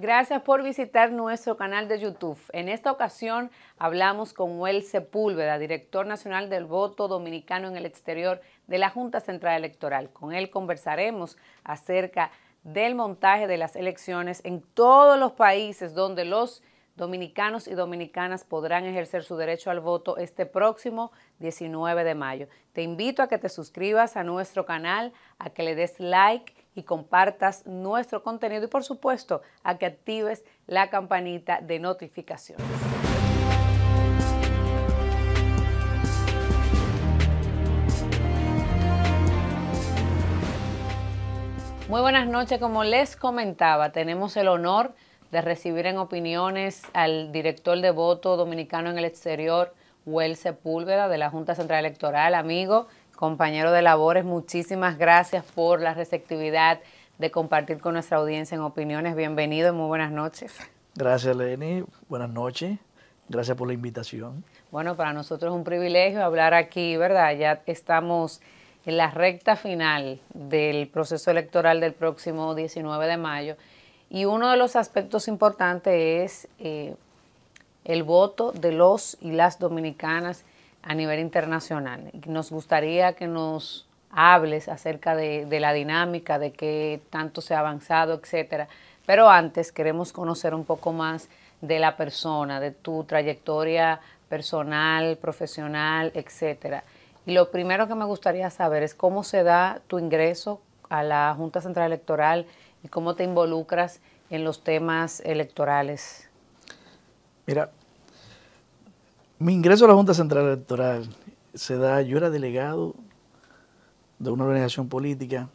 Gracias por visitar nuestro canal de YouTube. En esta ocasión hablamos con El Sepúlveda, director nacional del voto dominicano en el exterior de la Junta Central Electoral. Con él conversaremos acerca del montaje de las elecciones en todos los países donde los dominicanos y dominicanas podrán ejercer su derecho al voto este próximo 19 de mayo. Te invito a que te suscribas a nuestro canal, a que le des like y compartas nuestro contenido y por supuesto a que actives la campanita de notificaciones. Muy buenas noches, como les comentaba, tenemos el honor de de recibir en opiniones al director de voto dominicano en el exterior, Huel Sepúlveda, de la Junta Central Electoral, amigo, compañero de labores, muchísimas gracias por la receptividad de compartir con nuestra audiencia en opiniones. Bienvenido y muy buenas noches. Gracias, Leni. Buenas noches. Gracias por la invitación. Bueno, para nosotros es un privilegio hablar aquí, ¿verdad? Ya estamos en la recta final del proceso electoral del próximo 19 de mayo y uno de los aspectos importantes es eh, el voto de los y las dominicanas a nivel internacional. Nos gustaría que nos hables acerca de, de la dinámica, de qué tanto se ha avanzado, etcétera. Pero antes queremos conocer un poco más de la persona, de tu trayectoria personal, profesional, etcétera. Y lo primero que me gustaría saber es cómo se da tu ingreso a la Junta Central Electoral y cómo te involucras en los temas electorales? Mira, mi ingreso a la Junta Central Electoral se da, yo era delegado de una organización política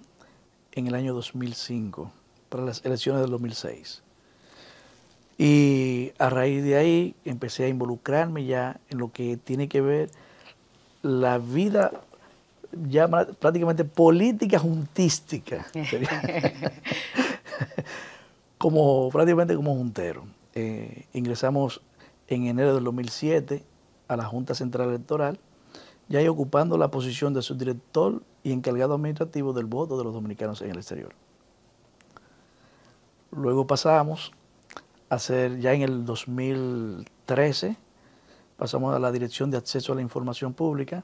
en el año 2005, para las elecciones del 2006. Y a raíz de ahí empecé a involucrarme ya en lo que tiene que ver la vida ya prácticamente política juntística. como, prácticamente como juntero. Eh, ingresamos en enero del 2007 a la Junta Central Electoral, ya ahí ocupando la posición de subdirector y encargado administrativo del voto de los dominicanos en el exterior. Luego pasamos a ser, ya en el 2013, pasamos a la Dirección de Acceso a la Información Pública,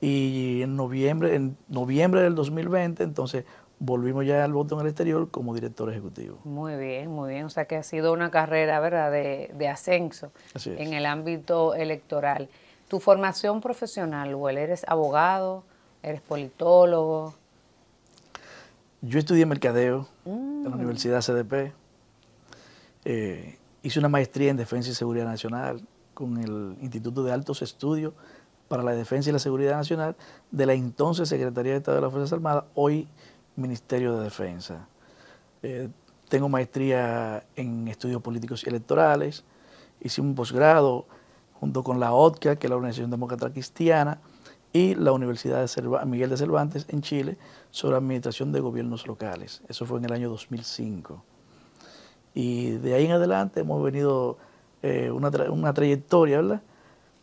y en noviembre, en noviembre del 2020, entonces volvimos ya al voto en el exterior como director ejecutivo. Muy bien, muy bien. O sea que ha sido una carrera, ¿verdad?, de, ascenso en el ámbito electoral. Tu formación profesional, Huel, ¿eres abogado? ¿Eres politólogo? Yo estudié mercadeo en la mm. Universidad CDP. Eh, hice una maestría en Defensa y Seguridad Nacional con el Instituto de Altos Estudios para la Defensa y la Seguridad Nacional de la entonces Secretaría de Estado de las Fuerzas Armadas, hoy Ministerio de Defensa. Eh, tengo maestría en estudios políticos y electorales, hice un posgrado junto con la OTCA, que es la Organización Demócrata Cristiana, y la Universidad de Miguel de Cervantes en Chile sobre administración de gobiernos locales. Eso fue en el año 2005. Y de ahí en adelante hemos venido eh, una, una trayectoria, ¿verdad?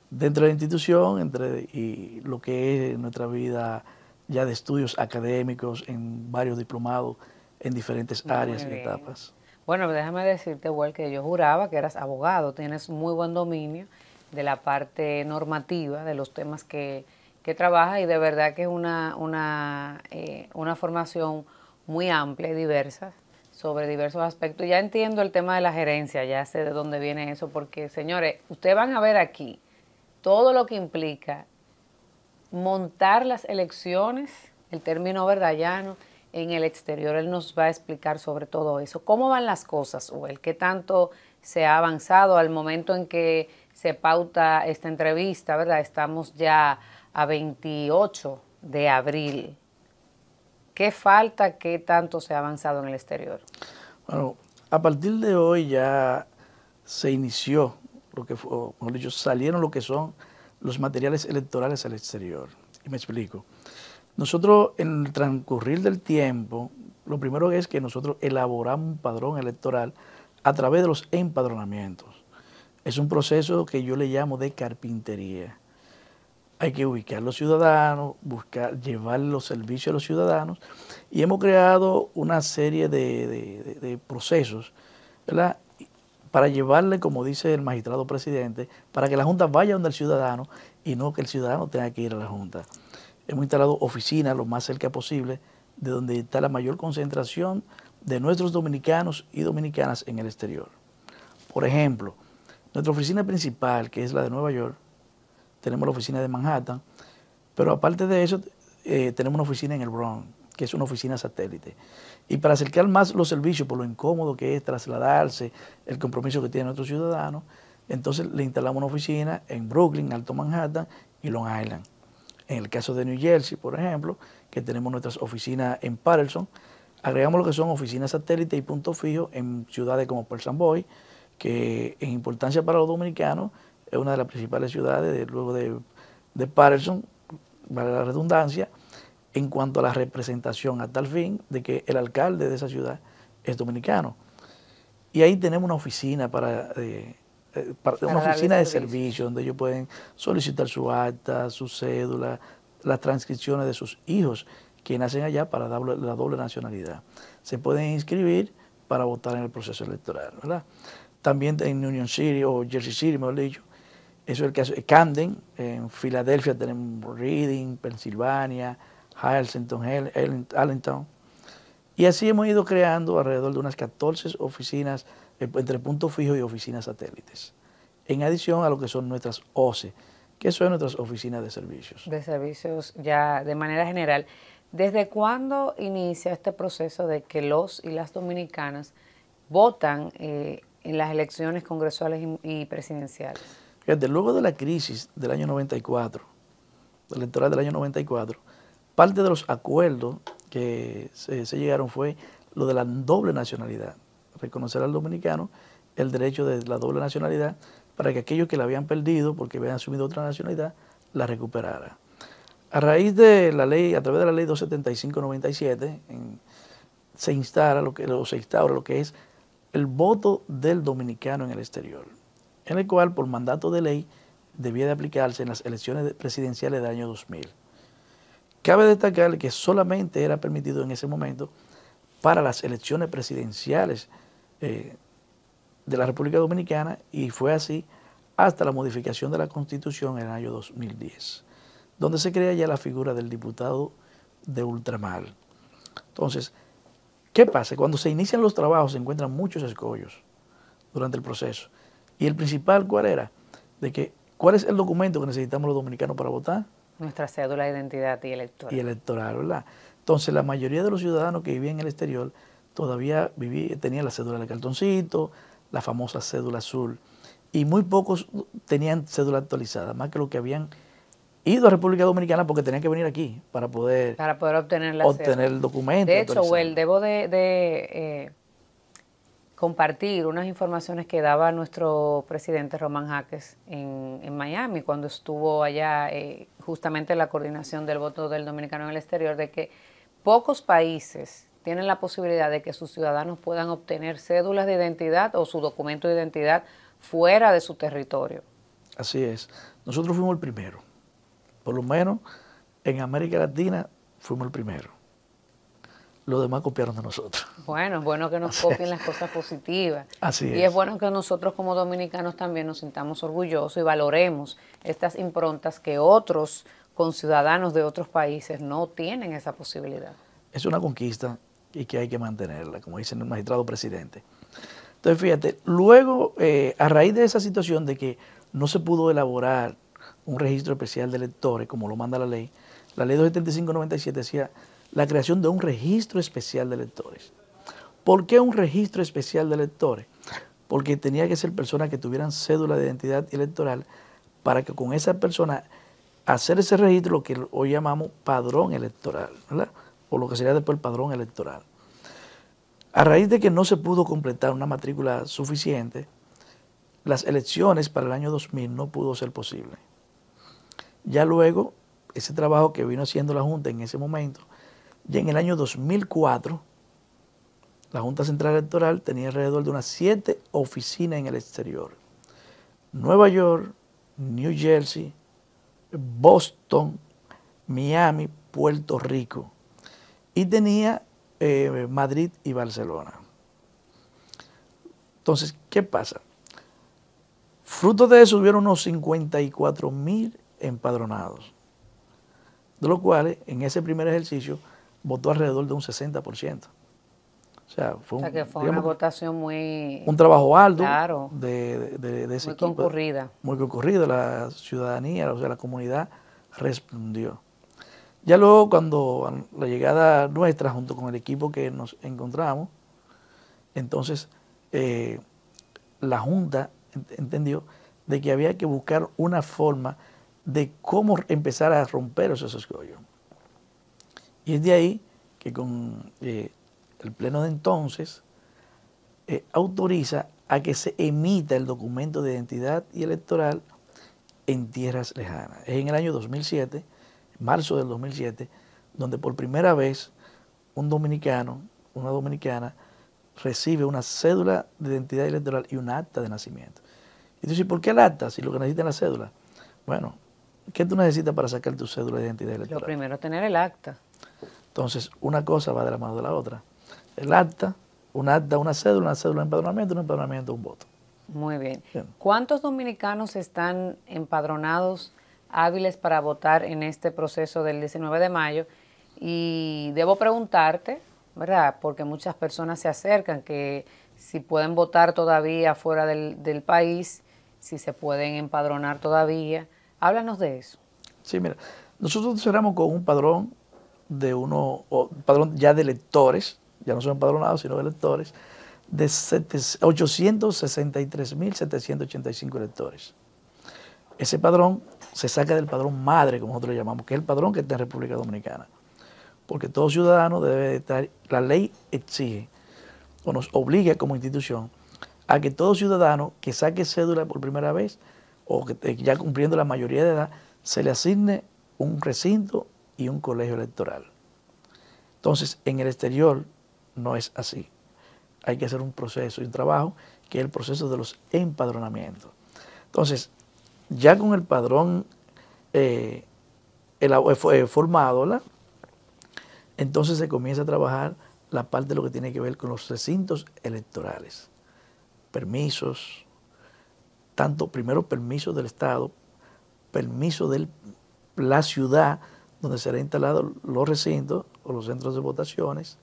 dentro de la institución entre, y lo que es nuestra vida ya de estudios académicos en varios diplomados en diferentes áreas y etapas. Bueno, déjame decirte, igual que yo juraba que eras abogado, tienes muy buen dominio de la parte normativa, de los temas que, que trabaja y de verdad que es una, una, eh, una formación muy amplia y diversa sobre diversos aspectos. Ya entiendo el tema de la gerencia, ya sé de dónde viene eso, porque señores, ustedes van a ver aquí todo lo que implica montar las elecciones, el término verdallano en el exterior. Él nos va a explicar sobre todo eso. ¿Cómo van las cosas, el ¿Qué tanto se ha avanzado al momento en que se pauta esta entrevista, verdad? Estamos ya a 28 de abril. ¿Qué falta? ¿Qué tanto se ha avanzado en el exterior? Bueno, a partir de hoy ya se inició lo que, salieron lo que son los materiales electorales al exterior. Y me explico. Nosotros, en el transcurrir del tiempo, lo primero es que nosotros elaboramos un padrón electoral a través de los empadronamientos. Es un proceso que yo le llamo de carpintería. Hay que ubicar a los ciudadanos, buscar, llevar los servicios a los ciudadanos y hemos creado una serie de, de procesos ¿verdad? para llevarle, como dice el magistrado presidente, para que la Junta vaya donde el ciudadano y no que el ciudadano tenga que ir a la Junta. Hemos instalado oficinas lo más cerca posible de donde está la mayor concentración de nuestros dominicanos y dominicanas en el exterior. Por ejemplo, nuestra oficina principal, que es la de Nueva York, tenemos la oficina de Manhattan, pero aparte de eso, eh, tenemos una oficina en el Bronx, que es una oficina satélite. Y para acercar más los servicios por lo incómodo que es trasladarse, el compromiso que tiene nuestro ciudadano, entonces le instalamos una oficina en Brooklyn, Alto Manhattan y Long Island. En el caso de New Jersey, por ejemplo, que tenemos nuestras oficinas en Patterson, agregamos lo que son oficinas satélite y puntos fijos en ciudades como Port Boy, que en importancia para los dominicanos es una de las principales ciudades de, luego de, de Patterson, para la redundancia, en cuanto a la representación, hasta el fin de que el alcalde de esa ciudad es dominicano. Y ahí tenemos una oficina para, eh, eh, una oficina de servicio. donde ellos pueden solicitar su acta, su cédula, las transcripciones de sus hijos que nacen allá para la doble, la doble nacionalidad. Se pueden inscribir para votar en el proceso electoral, También en Union City o Jersey City, mejor dicho, eso es el caso. Camden, en Filadelfia tenemos Reading, Pensilvania, Allen Allentown. Y así hemos ido creando alrededor de unas 14 oficinas eh, entre punto fijo y oficinas satélites, en adición a lo que son nuestras OCE, que son nuestras oficinas de servicios. De servicios ya de manera general. ¿Desde cuándo inicia este proceso de que los y las dominicanas votan eh, en las elecciones congresuales y, presidenciales? desde luego de la crisis del año 94, electoral del año 94, Parte de los acuerdos que se, llegaron fue lo de la doble nacionalidad, reconocer al dominicano el derecho de la doble nacionalidad para que aquellos que la habían perdido porque habían asumido otra nacionalidad la recuperara. A raíz de la ley, a través de la ley 275-97, se instala lo que, se instaura lo que es el voto del dominicano en el exterior, en el cual por mandato de ley debía de aplicarse en las elecciones presidenciales del año 2000. Cabe destacar que solamente era permitido en ese momento para las elecciones presidenciales eh, de la República Dominicana y fue así hasta la modificación de la Constitución en el año 2010, donde se crea ya la figura del diputado de ultramar. Entonces, ¿qué pasa? Cuando se inician los trabajos se encuentran muchos escollos durante el proceso. Y el principal, ¿cuál era? De que, ¿cuál es el documento que necesitamos los dominicanos para votar? Nuestra cédula de identidad y electoral. Y electoral, ¿verdad? Entonces, la mayoría de los ciudadanos que vivían en el exterior todavía tenían la cédula de cartoncito, la famosa cédula azul. Y muy pocos tenían cédula actualizada, más que los que habían ido a República Dominicana porque tenían que venir aquí para poder, para poder obtener, la obtener el documento. De hecho, Will, debo de, eh, compartir unas informaciones que daba nuestro presidente Román Jaques en, Miami cuando estuvo allá eh, justamente la coordinación del voto del dominicano en el exterior, de que pocos países tienen la posibilidad de que sus ciudadanos puedan obtener cédulas de identidad o su documento de identidad fuera de su territorio. Así es. Nosotros fuimos el primero. Por lo menos en América Latina fuimos el primero los demás copiaron de nosotros. Bueno, es bueno que nos copien las cosas positivas. Así es. Y es bueno que nosotros como dominicanos también nos sintamos orgullosos y valoremos estas improntas que otros conciudadanos de otros países no tienen esa posibilidad. Es una conquista y que hay que mantenerla, como dice el magistrado presidente. Entonces, fíjate, luego, eh, a raíz de esa situación de que no se pudo elaborar un registro especial de electores, como lo manda la ley, la ley 275-97 decía la creación de un registro especial de Electores. ¿Por qué un registro especial de Electores? Porque tenía que ser personas que tuvieran cédula de identidad electoral para que con esa persona hacer ese registro, lo que hoy llamamos padrón electoral, ¿verdad? o lo que sería después el padrón electoral. A raíz de que no se pudo completar una matrícula suficiente, las elecciones para el año 2000 no pudo ser posible. Ya luego, ese trabajo que vino haciendo la Junta en ese momento, ya en el año 2004, la Junta Central Electoral tenía alrededor de unas siete oficinas en el exterior. Nueva York, New Jersey, Boston, Miami, Puerto Rico. Y tenía eh, Madrid y Barcelona. Entonces, ¿qué pasa? Fruto de eso hubieron unos 54 mil empadronados, de los cuales en ese primer ejercicio votó alrededor de un 60%. O sea, fue, fue una votación muy... Un trabajo alto de, ese muy equipo. Muy concurrida. Muy concurrida. La ciudadanía, o sea, la comunidad respondió. Ya luego, cuando la llegada nuestra, junto con el equipo que nos encontramos, entonces eh, la Junta entendió de que había que buscar una forma de cómo empezar a romper esos escollos. Y es de ahí que con eh, el Pleno de entonces eh, autoriza a que se emita el documento de identidad y electoral en tierras lejanas. Es en el año 2007, marzo del 2007, donde por primera vez un dominicano, una dominicana, recibe una cédula de identidad electoral y un acta de nacimiento. Entonces, ¿por qué el acta si lo que necesita es la cédula? Bueno, ¿qué tú necesitas para sacar tu cédula de identidad electoral? Lo primero, tener el acta. Entonces, una cosa va de la mano de la otra. El acta, un acta, una cédula, una cédula de empadronamiento, un empadronamiento, un voto. Muy bien. ¿Cuántos dominicanos están empadronados hábiles para votar en este proceso del 19 de mayo? Y debo preguntarte, ¿verdad? Porque muchas personas se acercan que si pueden votar todavía fuera del, del país, si se pueden empadronar todavía. Háblanos de eso. Sí, mira, nosotros cerramos con un padrón de uno, padrón ya de electores, ya no son padronados sino de electores, de 863.785 electores. Ese padrón se saca del padrón madre, como nosotros lo llamamos, que es el padrón que está en República Dominicana. Porque todo ciudadano debe estar, la ley exige o nos obliga como institución a que todo ciudadano que saque cédula por primera vez o que eh, ya cumpliendo la mayoría de edad, se le asigne un recinto y un colegio electoral. Entonces, en el exterior no es así. Hay que hacer un proceso y un trabajo que es el proceso de los empadronamientos. Entonces, ya con el padrón eh, eh, eh, formado, entonces se comienza a trabajar la parte de lo que tiene que ver con los recintos electorales. Permisos, tanto primero permisos del Estado, permiso de la ciudad donde serán instalados los recintos o los centros de votaciones,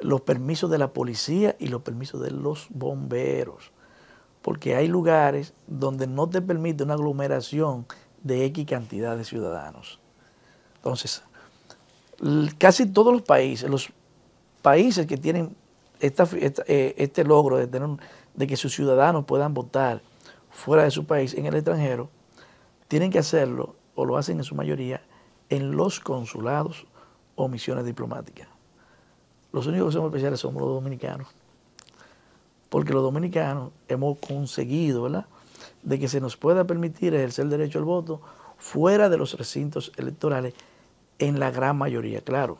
los permisos de la policía y los permisos de los bomberos. Porque hay lugares donde no te permite una aglomeración de X cantidad de ciudadanos. Entonces, casi todos los países, los países que tienen eh, este logro de, tener, de que sus ciudadanos puedan votar fuera de su país, en el extranjero, tienen que hacerlo, o lo hacen en su mayoría, en los consulados o misiones diplomáticas. Los únicos que somos especiales somos los dominicanos, porque los dominicanos hemos conseguido, ¿verdad?, de que se nos pueda permitir ejercer el derecho al voto fuera de los recintos electorales en la gran mayoría, claro,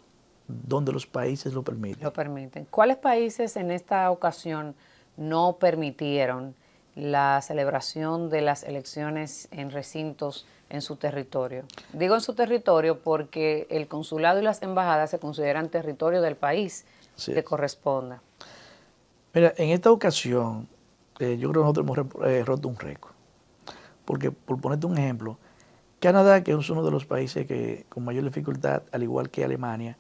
donde los países lo permiten. Lo permiten. ¿Cuáles países en esta ocasión no permitieron la celebración de las elecciones en recintos en su territorio. Digo en su territorio porque el consulado y las embajadas se consideran territorio del país que corresponda. Mira, en esta ocasión eh, yo creo que nosotros hemos eh, roto un récord. Porque, por ponerte un ejemplo, Canadá, que es uno de los países que con mayor dificultad, al igual que Alemania,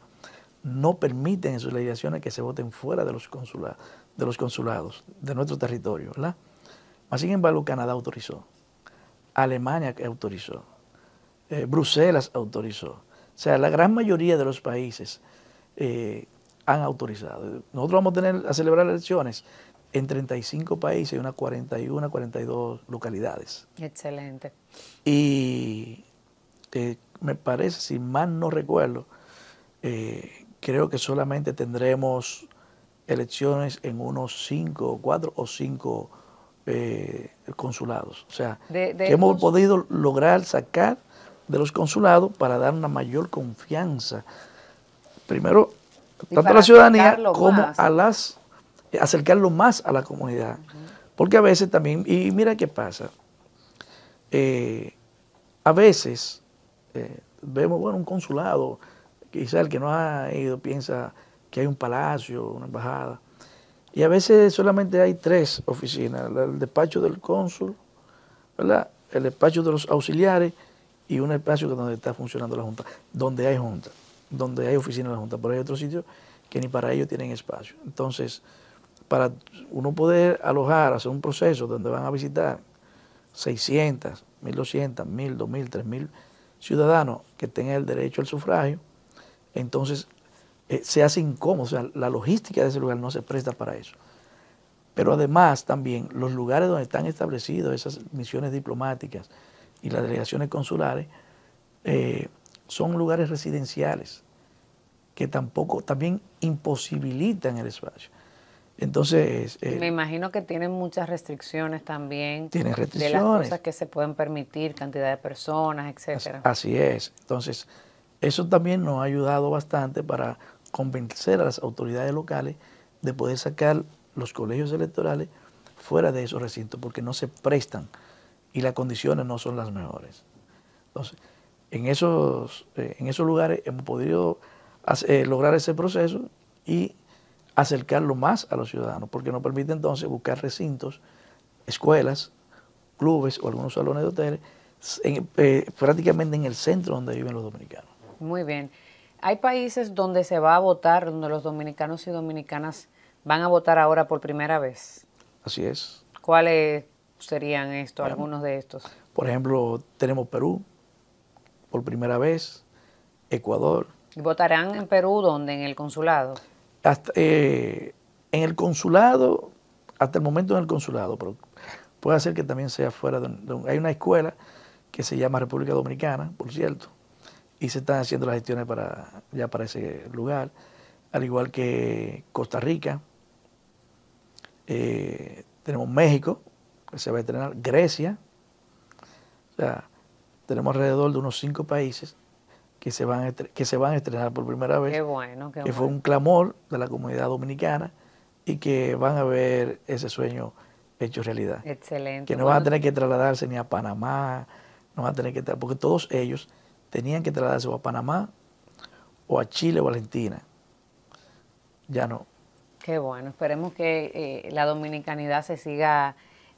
no permiten en sus legislaciones que se voten fuera de los, consulados, de los consulados, de nuestro territorio, ¿verdad? sin embargo, Canadá autorizó, Alemania autorizó, eh, Bruselas autorizó. O sea, la gran mayoría de los países eh, han autorizado. Nosotros vamos a, tener, a celebrar elecciones en 35 países y unas 41, 42 localidades. Excelente. Y eh, me parece, si mal no recuerdo, creo que solamente tendremos elecciones en unos 5 o 4 o 5 eh, consulados. O sea, que hemos podido lograr sacar de los consulados para dar una mayor confianza, primero, tanto a la ciudadanía como a las, acercarlo más a la comunidad. Porque a veces también, y mira qué pasa, eh, a veces eh, vemos, bueno, un consulado, quizás el que no ha ido piensa que hay un palacio, una embajada, y a veces solamente hay tres oficinas, el despacho del cónsul, ¿verdad? el despacho de los auxiliares y un espacio donde está funcionando la Junta, donde hay Junta, donde hay oficina de la Junta, pero hay otros sitios que ni para ellos tienen espacio. Entonces, para uno poder alojar, hacer un proceso donde van a visitar 600, 1200, 1000, 2000, 3000 ciudadanos que tengan el derecho al sufragio, entonces eh, se hace incómodo, o sea, la logística de ese lugar no se presta para eso. Pero además también los lugares donde están establecidas esas misiones diplomáticas y las delegaciones consulares eh, son lugares residenciales que tampoco, también imposibilitan el espacio. Entonces... Eh, Me imagino que tienen muchas restricciones también. Tienen restricciones. De las cosas que se pueden permitir, cantidad de personas, etcétera. Así es. Entonces, eso también nos ha ayudado bastante para convencer a las autoridades locales de poder sacar los colegios electorales fuera de esos recintos porque no se prestan y las condiciones no son las mejores. Entonces, en esos, eh, en esos lugares hemos podido eh, lograr ese proceso y acercarlo más a los ciudadanos, porque nos permite entonces buscar recintos, escuelas, clubes o algunos salones de hoteles eh, prácticamente en el centro donde viven los dominicanos. Muy bien. Hay países donde se va a votar, donde los dominicanos y dominicanas van a votar ahora por primera vez. Así es. ¿Cuáles serían estos, algunos de estos? Por ejemplo, tenemos Perú por primera vez, Ecuador. ¿Y votarán en Perú dónde? ¿En el consulado? Eh, en el consulado, hasta el momento en el consulado, pero puede ser que también sea fuera Hay una escuela que se llama República Dominicana, por cierto, y se están haciendo las gestiones para, ya para ese lugar, al igual que Costa Rica, eh, tenemos México, que se va a estrenar, Grecia, o sea, tenemos alrededor de unos cinco países que se van a, que se van a estrenar por primera vez, qué bueno, qué que fue un clamor de la comunidad dominicana y que van a ver ese sueño hecho realidad. Excelente. Que no van a tener que trasladarse ni a Panamá, no van a tener que porque todos ellos tenían que trasladarse o a Panamá o a Chile o a Argentina. Ya no. Qué bueno, esperemos que eh, la dominicanidad se siga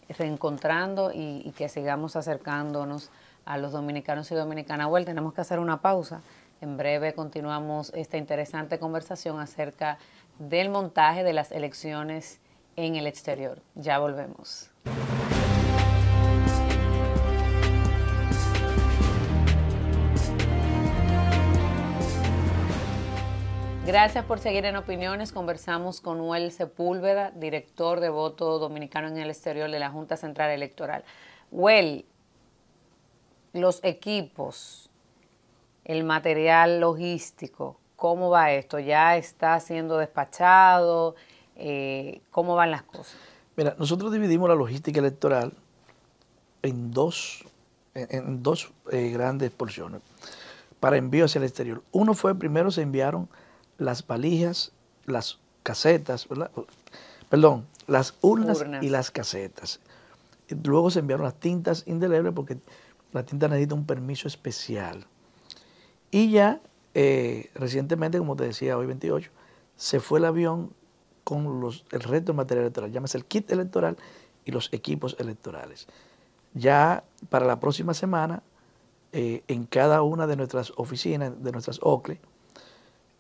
reencontrando y, y, que sigamos acercándonos a los dominicanos y dominicanas. Bueno, tenemos que hacer una pausa. En breve continuamos esta interesante conversación acerca del montaje de las elecciones en el exterior. Ya volvemos. Gracias por seguir en Opiniones. Conversamos con huel Sepúlveda, director de voto dominicano en el exterior de la Junta Central Electoral. Well, los equipos, el material logístico, ¿cómo va esto? ¿Ya está siendo despachado? Eh, ¿Cómo van las cosas? Mira, nosotros dividimos la logística electoral en dos, en, dos eh, grandes porciones para envío hacia el exterior. Uno fue, primero se enviaron las valijas, las casetas, perdón, las urnas, y las casetas. Luego se enviaron las tintas indelebles porque la tinta necesita un permiso especial. Y ya eh, recientemente, como te decía, hoy 28, se fue el avión con los, el resto de material electoral, llámese el kit electoral y los equipos electorales. Ya para la próxima semana, eh, en cada una de nuestras oficinas, de nuestras OCLE,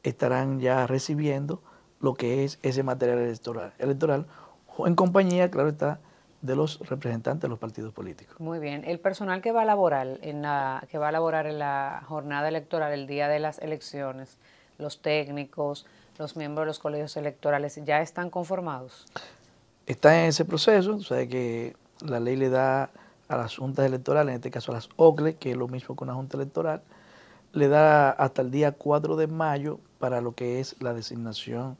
estarán ya recibiendo lo que es ese material electoral, electoral en compañía, claro está, de los representantes de los partidos políticos. Muy bien. El personal que va a laborar en la, que va a laborar en la jornada electoral el día de las elecciones, los técnicos, los miembros de los colegios electorales, ¿ya están conformados? Está en ese proceso, o sea que la ley le da a las juntas electorales, en este caso a las OCLE, que es lo mismo que una junta electoral, le da hasta el día 4 de mayo para lo que es la designación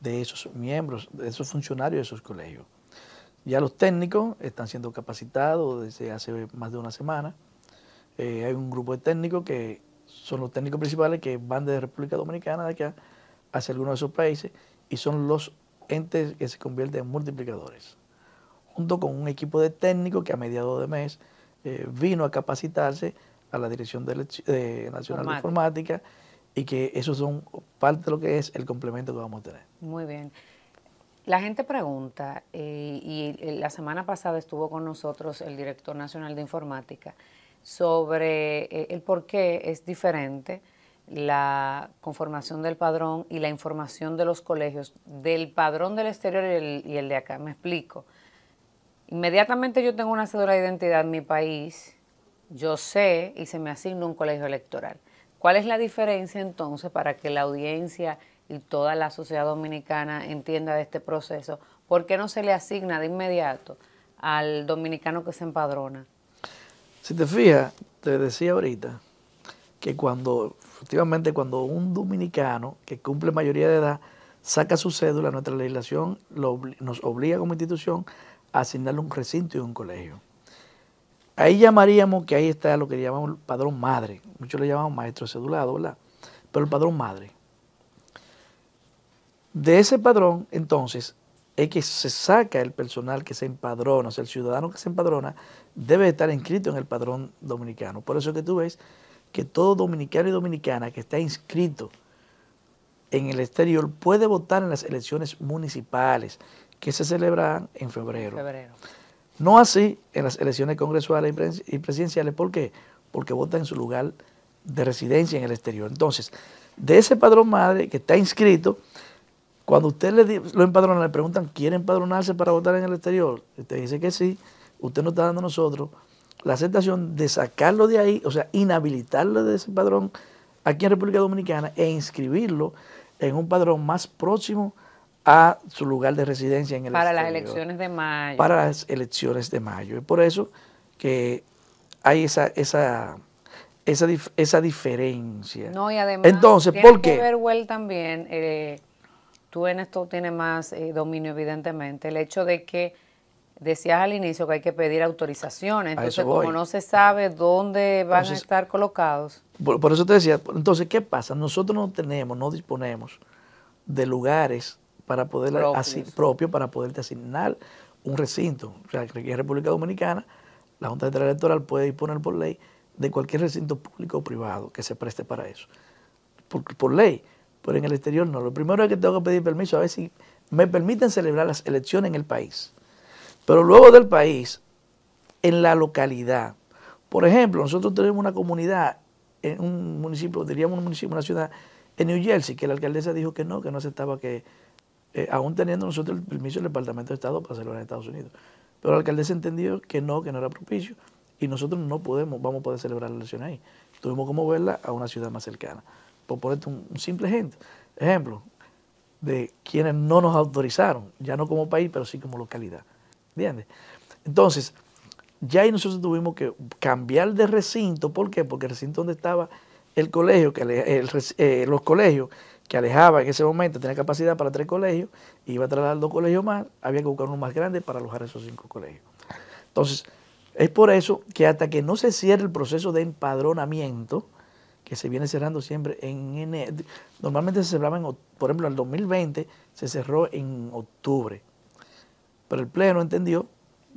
de esos miembros, de esos funcionarios de esos colegios. Ya los técnicos están siendo capacitados desde hace más de una semana. Eh, hay un grupo de técnicos que son los técnicos principales que van desde República Dominicana de acá hacia algunos de esos países y son los entes que se convierten en multiplicadores. Junto con un equipo de técnicos que a mediados de mes eh, vino a capacitarse a la Dirección Nacional de Informática y que eso son parte de lo que es el complemento que vamos a tener. Muy bien. La gente pregunta, eh, y la semana pasada estuvo con nosotros el director nacional de informática, sobre eh, el por qué es diferente la conformación del padrón y la información de los colegios, del padrón del exterior y el, y el de acá. Me explico. Inmediatamente yo tengo una cédula de identidad en mi país, yo sé y se me asigna un colegio electoral. ¿Cuál es la diferencia entonces para que la audiencia y toda la sociedad dominicana entienda de este proceso? ¿Por qué no se le asigna de inmediato al dominicano que se empadrona? Si te fijas, te decía ahorita que cuando, efectivamente, cuando un dominicano que cumple mayoría de edad saca su cédula, nuestra legislación nos obliga como institución a asignarle un recinto y un colegio. Ahí llamaríamos que ahí está lo que llamamos el padrón madre. Muchos le llamamos maestro cedulado, ¿verdad? Pero el padrón madre. De ese padrón, entonces, es que se saca el personal que se empadrona, o sea, el ciudadano que se empadrona debe estar inscrito en el padrón dominicano. Por eso que tú ves que todo dominicano y dominicana que está inscrito en el exterior puede votar en las elecciones municipales que se celebrarán en febrero. febrero. No así en las elecciones congresuales y presidenciales. ¿Por qué? Porque vota en su lugar de residencia en el exterior. Entonces, de ese padrón madre que está inscrito, cuando usted le, lo empadrona, le preguntan, ¿quiere empadronarse para votar en el exterior? Usted dice que sí, usted no está dando a nosotros la aceptación de sacarlo de ahí, o sea, inhabilitarlo de ese padrón aquí en República Dominicana e inscribirlo en un padrón más próximo a su lugar de residencia en el Para las elecciones de mayo. Para las elecciones de mayo. Y por eso que hay esa, esa, esa, esa diferencia. No, y además Entonces, ¿por qué? también, eh, tú en esto tienes más eh, dominio evidentemente, el hecho de que decías al inicio que hay que pedir autorizaciones, entonces como no se sabe dónde van a estar colocados. por, eso te decía, entonces, ¿qué pasa? Nosotros no tenemos, no disponemos de lugares para poder así, propio para poderte asignar un recinto. O sea, en República Dominicana, la Junta Electoral puede disponer por ley de cualquier recinto público o privado que se preste para eso. Por, por ley, pero en el exterior no. Lo primero es que tengo que pedir permiso a ver si me permiten celebrar las elecciones en el país. Pero luego del país, en la localidad. Por ejemplo, nosotros tenemos una comunidad, en un municipio, diríamos un municipio, una ciudad en New Jersey, que la alcaldesa dijo que no, que no aceptaba que eh, aún teniendo nosotros el permiso del Departamento de Estado para celebrar en Estados Unidos. Pero alcalde se entendió que no, que no era propicio, y nosotros no podemos, vamos a poder celebrar la elección ahí. Tuvimos que moverla a una ciudad más cercana. Por ponerte un, simple ejemplo, de quienes no nos autorizaron, ya no como país, pero sí como localidad. ¿Entiendes? Entonces, ya ahí nosotros tuvimos que cambiar de recinto. ¿Por qué? Porque el recinto donde estaba el colegio, que eh, los colegios que alejaba en ese momento, tenía capacidad para tres colegios, iba a trasladar dos colegios más, había que buscar uno más grande para alojar esos cinco colegios. Entonces, es por eso que hasta que no se cierre el proceso de empadronamiento, que se viene cerrando siempre en normalmente se cerraba en, por ejemplo, en el 2020 se cerró en octubre, pero el Pleno entendió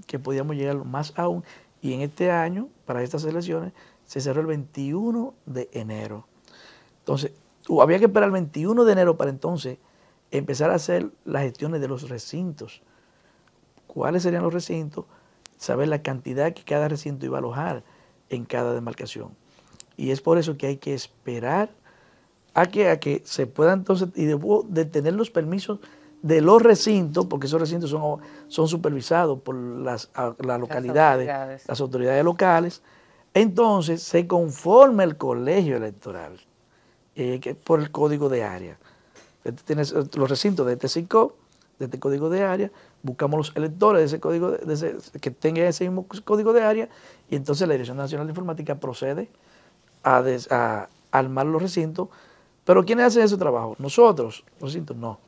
que podíamos llegar más aún y en este año, para estas elecciones, se cerró el 21 de enero. Entonces, Uh, había que esperar el 21 de enero para entonces empezar a hacer las gestiones de los recintos. ¿Cuáles serían los recintos? Saber la cantidad que cada recinto iba a alojar en cada demarcación. Y es por eso que hay que esperar a que, a que se pueda entonces, y debo detener los permisos de los recintos, porque esos recintos son, son supervisados por las, localidades, las autoridades locales, entonces se conforma el colegio electoral. Eh, por el código de área. Este tienes eh, los recintos de este CICO, de este código de área, buscamos los electores de ese código de, que tenga ese mismo código de área y entonces la Dirección Nacional de Informática procede a, armar los recintos. Pero ¿quiénes hacen ese trabajo? Nosotros, los recintos, no,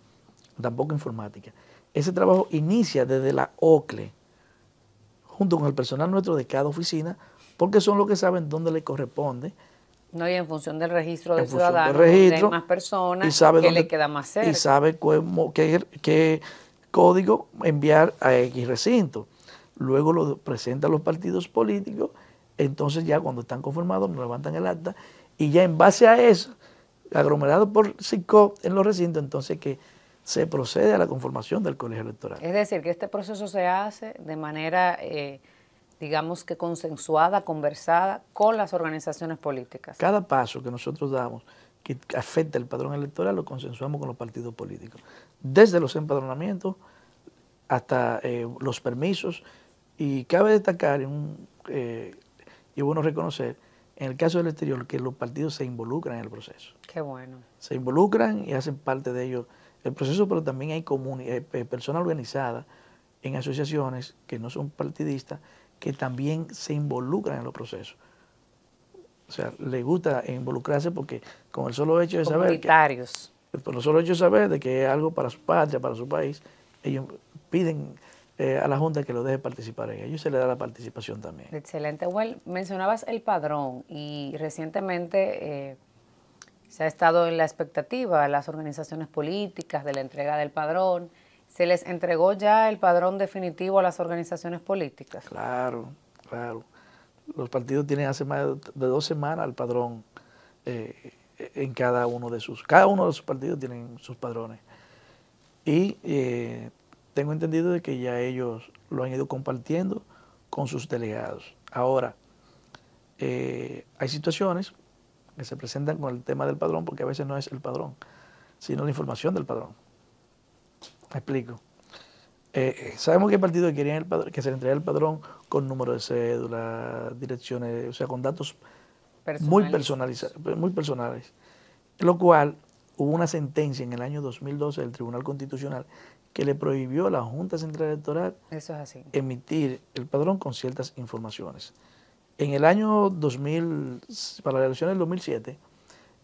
tampoco informática. Ese trabajo inicia desde la OCLE, junto con el personal nuestro de cada oficina, porque son los que saben dónde le corresponde no, y en función del registro de ciudadanos, registro, más personas, sabe que le queda más cerca. Y sabe cómo, qué, qué, código enviar a X recinto. Luego lo presentan los partidos políticos, entonces ya cuando están conformados levantan el acta y ya en base a eso, aglomerado por CICOP en los recintos, entonces que se procede a la conformación del colegio electoral. Es decir, que este proceso se hace de manera... Eh, digamos que consensuada, conversada con las organizaciones políticas. Cada paso que nosotros damos que afecta el padrón electoral lo consensuamos con los partidos políticos, desde los empadronamientos hasta eh, los permisos. Y cabe destacar, un, eh, y bueno reconocer, en el caso del exterior, que los partidos se involucran en el proceso. Qué bueno. Se involucran y hacen parte de ellos el proceso, pero también hay, hay eh, personas organizadas en asociaciones que no son partidistas que también se involucran en los procesos. O sea, le gusta involucrarse porque con el solo hecho de saber... Que, con el solo hecho de saber de que es algo para su patria, para su país, ellos piden eh, a la Junta que lo deje participar en ello y se le da la participación también. Excelente. Well, mencionabas el padrón y recientemente... Eh, se ha estado en la expectativa las organizaciones políticas de la entrega del padrón se les entregó ya el padrón definitivo a las organizaciones políticas. Claro, claro. Los partidos tienen hace más de dos semanas el padrón eh, en cada uno de sus, cada uno de sus partidos tienen sus padrones. Y eh, tengo entendido de que ya ellos lo han ido compartiendo con sus delegados. Ahora, eh, hay situaciones que se presentan con el tema del padrón porque a veces no es el padrón, sino la información del padrón. Me explico. Eh, eh, sabemos que el partido quería querían que se le entrega el padrón con número de cédula, direcciones, o sea, con datos muy personalizados, muy personales. Lo cual hubo una sentencia en el año 2012 del Tribunal Constitucional que le prohibió a la Junta Central Electoral emitir el padrón con ciertas informaciones. En el año 2000, para la elección del 2007,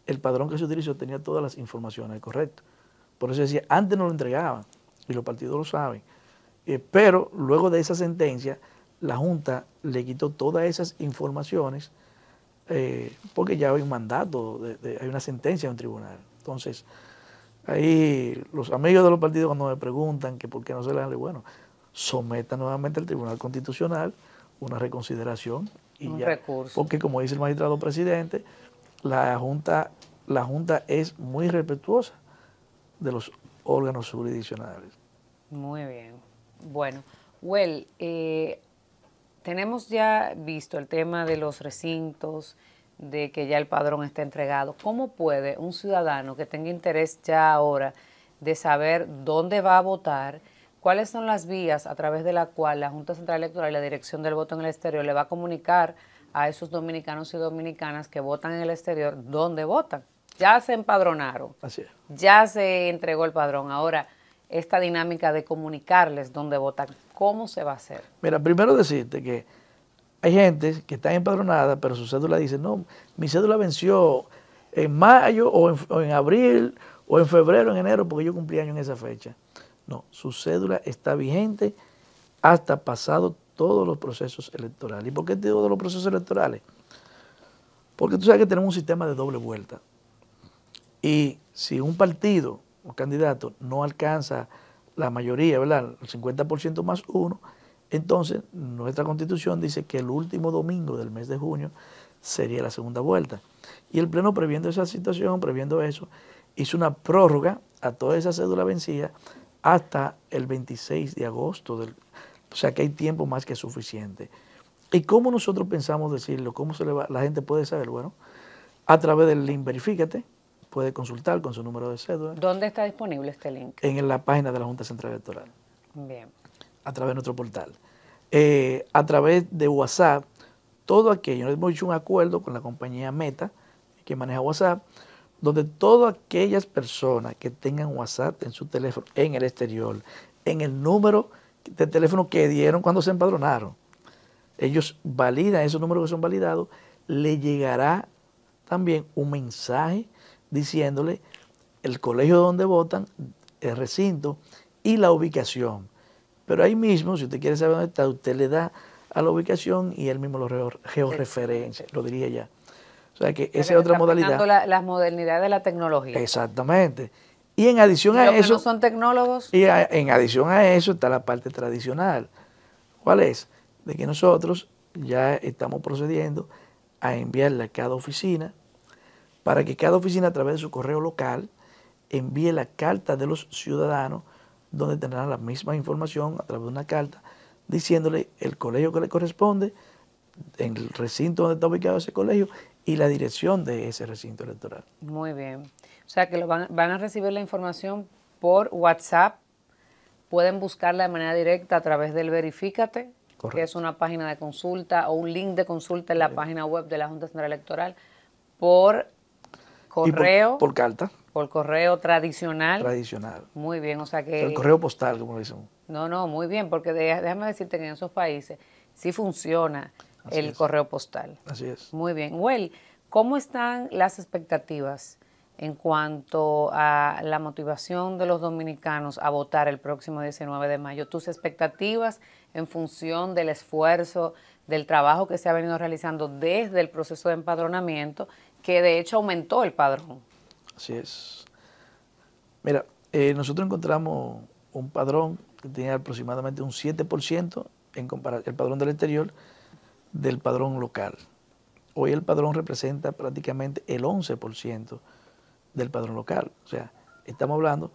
el padrón que se utilizó tenía todas las informaciones, correcto. Por eso decía, antes no lo entregaban y los partidos lo saben. Eh, pero luego de esa sentencia, la Junta le quitó todas esas informaciones eh, porque ya hay un mandato, hay una sentencia en un tribunal. Entonces, ahí los amigos de los partidos cuando me preguntan que por qué no se le bueno, someta nuevamente al Tribunal Constitucional una reconsideración y ya, Porque como dice el magistrado presidente, la Junta, la Junta es muy respetuosa de los órganos jurisdiccionales. Muy bien. Bueno, Well, eh, tenemos ya visto el tema de los recintos, de que ya el padrón está entregado. ¿Cómo puede un ciudadano que tenga interés ya ahora de saber dónde va a votar, cuáles son las vías a través de la cual la Junta Central Electoral y la Dirección del Voto en el Exterior le va a comunicar a esos dominicanos y dominicanas que votan en el exterior dónde votan? ya se empadronaron, Así es. ya se entregó el padrón. Ahora, esta dinámica de comunicarles dónde votan, ¿cómo se va a hacer? Mira, primero decirte que hay gente que está empadronada, pero su cédula dice, no, mi cédula venció en mayo o en, abril o en febrero, en enero, porque yo cumplí año en esa fecha. No, su cédula está vigente hasta pasado todos los procesos electorales. ¿Y por qué te digo de los procesos electorales? Porque tú sabes que tenemos un sistema de doble vuelta. Y si un partido o candidato no alcanza la mayoría, ¿verdad? El 50% más uno, entonces nuestra constitución dice que el último domingo del mes de junio sería la segunda vuelta. Y el Pleno, previendo esa situación, previendo eso, hizo una prórroga a toda esa cédula vencida hasta el 26 de agosto. Del, o sea que hay tiempo más que suficiente. ¿Y cómo nosotros pensamos decirlo? ¿Cómo se le va? la gente puede saber? Bueno, a través del link Verifícate, puede consultar con su número de cédula. ¿Dónde está disponible este link? En la página de la Junta Central Electoral. Bien. A través de nuestro portal. Eh, a través de WhatsApp, todo aquello. hemos hecho un acuerdo con la compañía Meta, que maneja WhatsApp, donde todas aquellas personas que tengan WhatsApp en su teléfono, en el exterior, en el número de teléfono que dieron cuando se empadronaron, ellos validan esos números que son validados, le llegará también un mensaje diciéndole el colegio donde votan, el recinto y la ubicación. Pero ahí mismo, si usted quiere saber dónde está, usted le da a la ubicación y él mismo lo georreferencia, lo diría ya. O sea que esa es otra modalidad. La, las modernidades de la tecnología. Exactamente. Y en adición a eso. No son tecnólogos. Y en adición a eso está la parte tradicional. ¿Cuál es? De que nosotros ya estamos procediendo a enviarle a cada oficina para que cada oficina a través de su correo local envíe la carta de los ciudadanos, donde tendrán la misma información a través de una carta, diciéndole el colegio que le corresponde, el recinto donde está ubicado ese colegio y la dirección de ese recinto electoral. Muy bien. O sea que van, a recibir la información por WhatsApp, pueden buscarla de manera directa a través del Verifícate, que es una página de consulta o un link de consulta en la página web de la Junta Central Electoral, por Correo. Por, carta. Por correo tradicional. Tradicional. Muy bien, o sea que... El correo postal, como lo dicen. No, no, muy bien, porque déjame decirte que en esos países sí funciona el correo postal. Así es. Muy bien. Well, ¿cómo están las expectativas en cuanto a la motivación de los dominicanos a votar el próximo 19 de mayo? ¿Tus expectativas en función del esfuerzo, del trabajo que se ha venido realizando desde el proceso de empadronamiento que de hecho aumentó el padrón. Así es. Mira, eh, nosotros encontramos un padrón que tenía aproximadamente un 7% en comparación el padrón del exterior del padrón local. Hoy el padrón representa prácticamente el 11% del padrón local. O sea, estamos hablando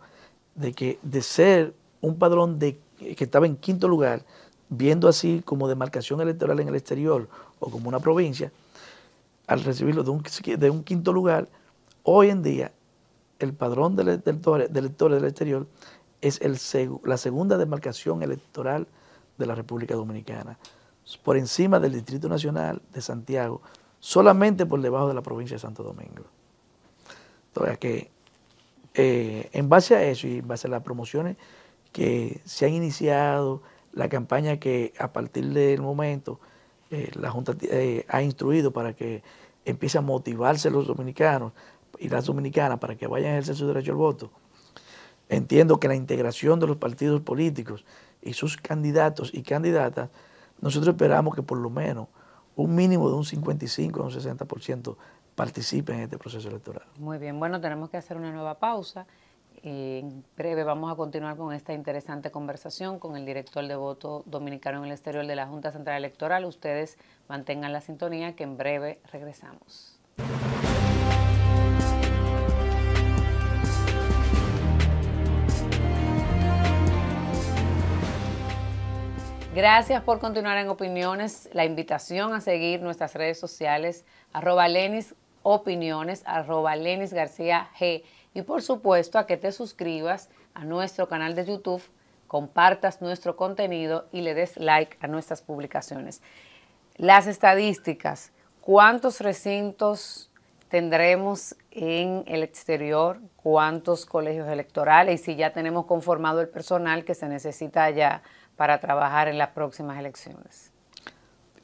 de que de ser un padrón de, eh, que estaba en quinto lugar, viendo así como demarcación electoral en el exterior o como una provincia, al recibirlo de un, de un quinto lugar, hoy en día el padrón de, e-, electores, del exterior es el, la segunda demarcación electoral de la República Dominicana, por encima del Distrito Nacional de Santiago, solamente por debajo de la provincia de Santo Domingo. Entonces, que eh, en base a eso y en base a las promociones que se han iniciado, la campaña que a partir del momento eh, la Junta eh, ha instruido para que empiece a motivarse los dominicanos y las dominicanas para que vayan a ejercer su derecho al voto. Entiendo que la integración de los partidos políticos y sus candidatos y candidatas, nosotros esperamos que por lo menos un mínimo de un 55 o un 60% participen en este proceso electoral. Muy bien, bueno, tenemos que hacer una nueva pausa en breve vamos a continuar con esta interesante conversación con el director de voto dominicano en el exterior de la Junta Central Electoral. Ustedes mantengan la sintonía que en breve regresamos. Gracias por continuar en opiniones. La invitación a seguir nuestras redes sociales, arroba lenis opiniones, arroba lenis garcía g y por supuesto a que te suscribas a nuestro canal de YouTube, compartas nuestro contenido y le des like a nuestras publicaciones. Las estadísticas, ¿cuántos recintos tendremos en el exterior? ¿Cuántos colegios electorales? Y si ya tenemos conformado el personal que se necesita ya para trabajar en las próximas elecciones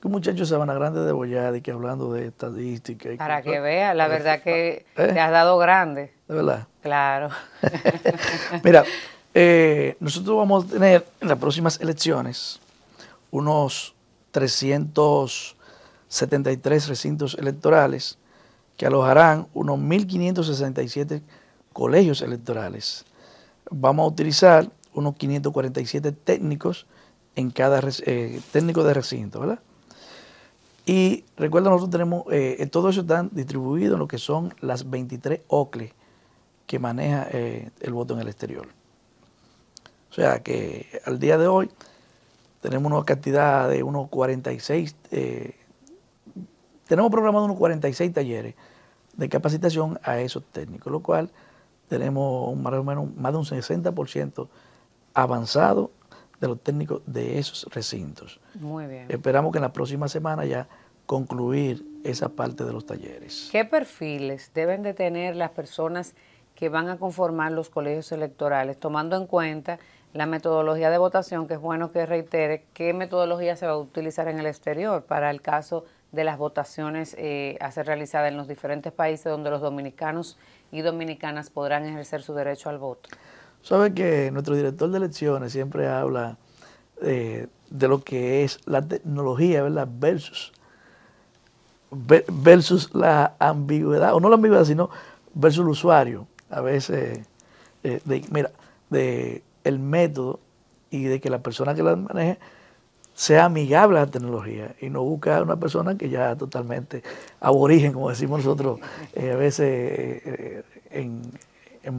que muchachos se van a grande de y que hablando de estadística. Para que, vea, la verdad que ¿Eh? te has dado grande. De verdad. Claro. Mira, eh, nosotros vamos a tener en las próximas elecciones unos 373 recintos electorales que alojarán unos 1.567 colegios electorales. Vamos a utilizar unos 547 técnicos en cada eh, técnico de recinto, ¿verdad? Y recuerda, nosotros tenemos, eh, todo eso está distribuido en lo que son las 23 OCLE que maneja eh, el voto en el exterior. O sea que al día de hoy tenemos una cantidad de unos 46, eh, tenemos programado unos 46 talleres de capacitación a esos técnicos, lo cual tenemos más o menos más de un 60% avanzado de los técnicos de esos recintos. Muy bien. Esperamos que en la próxima semana ya concluir esa parte de los talleres. ¿Qué perfiles deben de tener las personas que van a conformar los colegios electorales, tomando en cuenta la metodología de votación, que es bueno que reitere qué metodología se va a utilizar en el exterior para el caso de las votaciones eh, a ser realizadas en los diferentes países donde los dominicanos y dominicanas podrán ejercer su derecho al voto? Sabe que nuestro director de lecciones siempre habla eh, de lo que es la tecnología, ¿verdad? Versus, versus la ambigüedad, o no la ambigüedad, sino versus el usuario. A veces, eh, de, mira, de el método y de que la persona que la maneje sea amigable a la tecnología y no busca a una persona que ya totalmente aborigen, como decimos nosotros eh, a veces en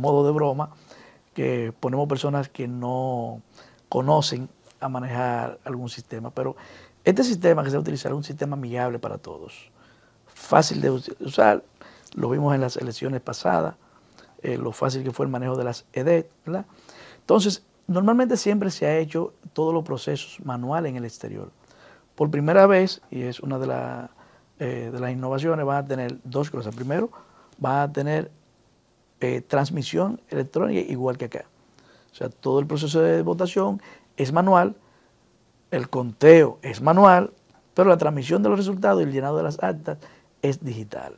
modo de broma, que ponemos personas que no conocen a manejar algún sistema, pero este sistema que se va a utilizar es un sistema amigable para todos, fácil de usar, lo vimos en las elecciones pasadas, eh, lo fácil que fue el manejo de las EDET, Entonces, normalmente siempre se ha hecho todos los procesos manuales en el exterior. Por primera vez, y es una de, eh, de las innovaciones, van a tener dos cosas. Primero, van a tener eh, transmisión electrónica igual que acá. O sea, todo el proceso de votación es manual, el conteo es manual, pero la transmisión de los resultados y el llenado de las actas es digital.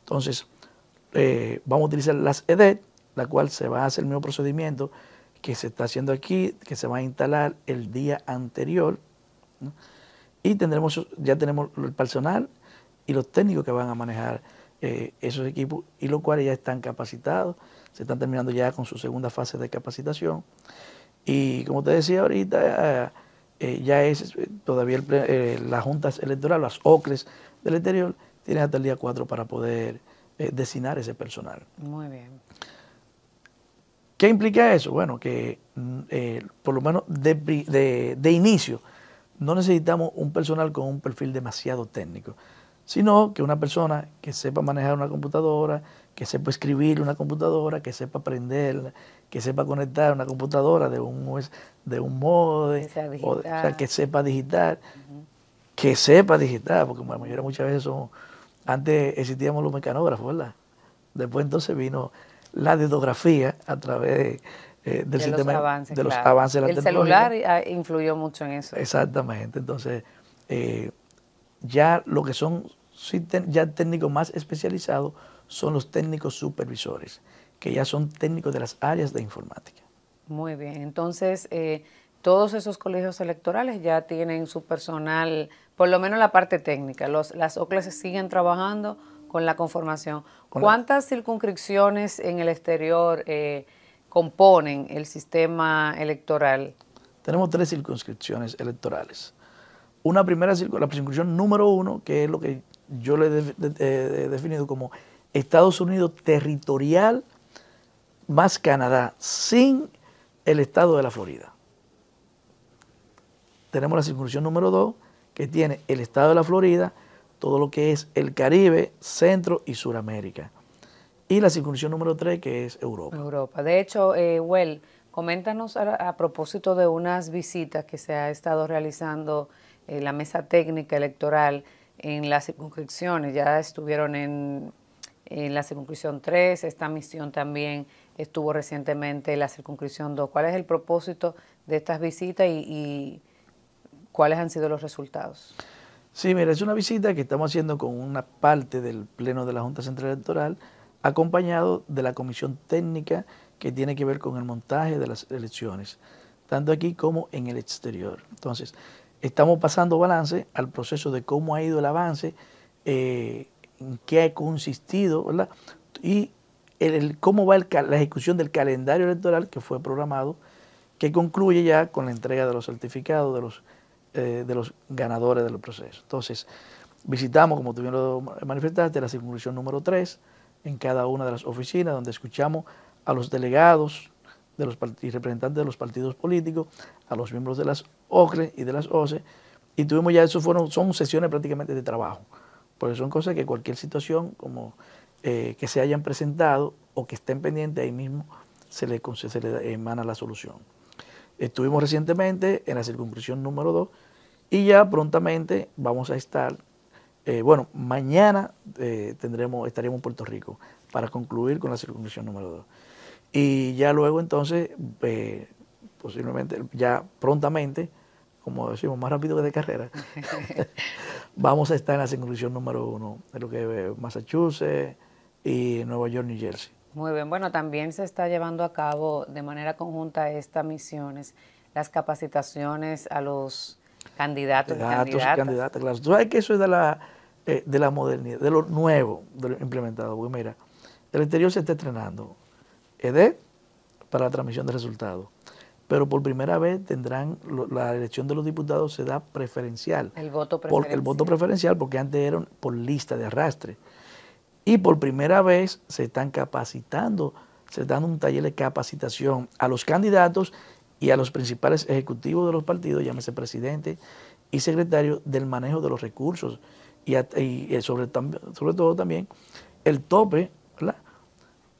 Entonces, eh, vamos a utilizar las EDET, la cual se va a hacer el mismo procedimiento que se está haciendo aquí, que se va a instalar el día anterior. Y tendremos, ya tenemos el personal y los técnicos que van a manejar eh, esos equipos y los cuales ya están capacitados, se están terminando ya con su segunda fase de capacitación. Y como te decía ahorita, eh, eh, ya es todavía las juntas electorales, las OCLES del exterior, tienen hasta el día 4 para poder designar ese personal. Muy bien. ¿Qué implica eso? Bueno, que mm, por lo menos de inicio no necesitamos un personal con un perfil demasiado técnico sino que una persona que sepa manejar una computadora, que sepa escribir una computadora, que sepa aprender, que sepa conectar una computadora de un, de un o, sea, que sepa digitar, que sepa digitar, porque la mayoría muchas veces son, antes existíamos los mecanógrafos, ¿verdad? Después entonces vino la didografía a través eh, del sistema los avances, de los avances de la El celular influyó mucho en eso. Exactamente, entonces... Eh, ya lo que son ya técnicos más especializados son los técnicos supervisores, que ya son técnicos de las áreas de informática. Muy bien, entonces eh, todos esos colegios electorales ya tienen su personal, por lo menos la parte técnica, los, las OCLAS e siguen trabajando con la conformación. ¿Cuántas circunscripciones en el exterior eh, componen el sistema electoral? Tenemos tres circunscripciones electorales una primera la circunscripción número uno, que es lo que yo le he definido como Estados Unidos territorial más Canadá, sin el estado de la Florida. Tenemos la circunscripción número dos, que tiene el estado de la Florida, todo lo que es el Caribe, Centro y Suramérica. Y la circunscripción número tres, que es Europa. Europa. De hecho, eh, Well, coméntanos a, a propósito de unas visitas que se ha estado realizando eh, la mesa técnica electoral en las circunscripciones, ya estuvieron en, la circunscripción 3, esta misión también estuvo recientemente en la circunscripción 2. ¿Cuál es el propósito de estas visitas y, y cuáles han sido los resultados? Sí, mira, es una visita que estamos haciendo con una parte del Pleno de la Junta Central Electoral, acompañado de la Comisión Técnica que tiene que ver con el montaje de las elecciones, tanto aquí como en el exterior. Entonces, estamos pasando balance al proceso de cómo ha ido el avance, eh, en qué ha consistido, Y el, cómo va la ejecución del calendario electoral que fue programado, que concluye ya con la entrega de los certificados de los, eh, de los ganadores del proceso. Entonces, visitamos, como tú bien lo manifestaste, la circunscripción número 3 en cada una de las oficinas, donde escuchamos a los delegados de los y representantes de los partidos políticos, a los miembros de las OCRE y de las OCE, y tuvimos ya, eso fueron, son sesiones prácticamente de trabajo, porque son cosas que cualquier situación como eh, que se hayan presentado o que estén pendientes ahí mismo se le, emana la solución. Estuvimos recientemente en la circunscripción número 2 y ya prontamente vamos a estar, eh, bueno, mañana eh, tendremos, estaremos en Puerto Rico para concluir con la circunscripción número 2. Y ya luego entonces, eh, posiblemente, ya prontamente, como decimos, más rápido que de carrera, vamos a estar en la circunscripción número uno de lo que es Massachusetts y Nueva York, New Jersey. Muy bien, bueno, también se está llevando a cabo de manera conjunta estas misiones, las capacitaciones a los candidatos, y candidatas. claro. Tú sabes que eso es de la, eh, de la modernidad, de lo nuevo, de lo implementado, porque mira, el exterior se está entrenando de para la transmisión de resultados. Pero por primera vez tendrán la elección de los diputados se da preferencial. El voto preferencial. el voto preferencial porque antes eran por lista de arrastre. Y por primera vez se están capacitando, se dan un taller de capacitación a los candidatos y a los principales ejecutivos de los partidos, llámese presidente y secretario, del manejo de los recursos y, eh, sobre, sobre todo también el tope ¿verdad?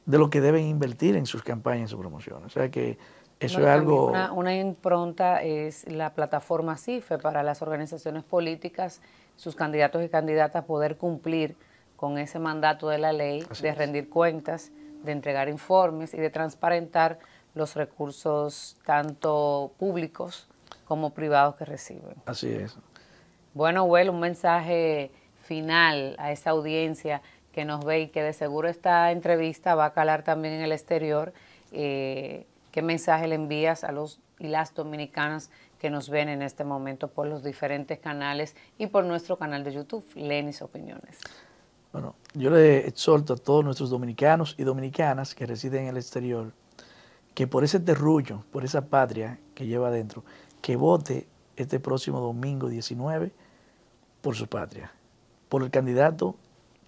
de lo que deben invertir en sus campañas, y su promoción. O sea que eso es algo... Una, impronta es la plataforma CIFE para las organizaciones políticas, sus candidatos y candidatas poder cumplir con ese mandato de la ley de rendir cuentas, de entregar informes y de transparentar los recursos tanto públicos como privados que reciben. Así es. Bueno, Will, un mensaje final a esa audiencia que nos ve y que de seguro esta entrevista va a calar también en el exterior. Eh, ¿Qué mensaje le envías a los y las dominicanas que nos ven en este momento por los diferentes canales y por nuestro canal de YouTube, Lenis Opiniones? Bueno, yo le exhorto a todos nuestros dominicanos y dominicanas que residen en el exterior que por ese terrullo, por esa patria que lleva adentro, que vote este próximo domingo 19 por su patria, por el candidato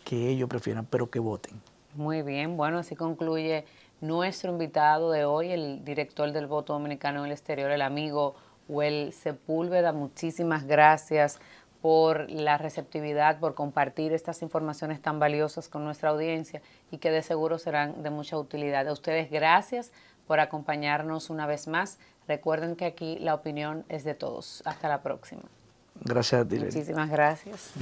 que ellos prefieran, pero que voten. Muy bien, bueno, así concluye nuestro invitado de hoy, el director del voto dominicano en el exterior, el amigo Huel Sepúlveda. Muchísimas gracias por la receptividad, por compartir estas informaciones tan valiosas con nuestra audiencia y que de seguro serán de mucha utilidad. A ustedes gracias por acompañarnos una vez más. Recuerden que aquí la opinión es de todos. Hasta la próxima. Gracias, Dile. Muchísimas gracias.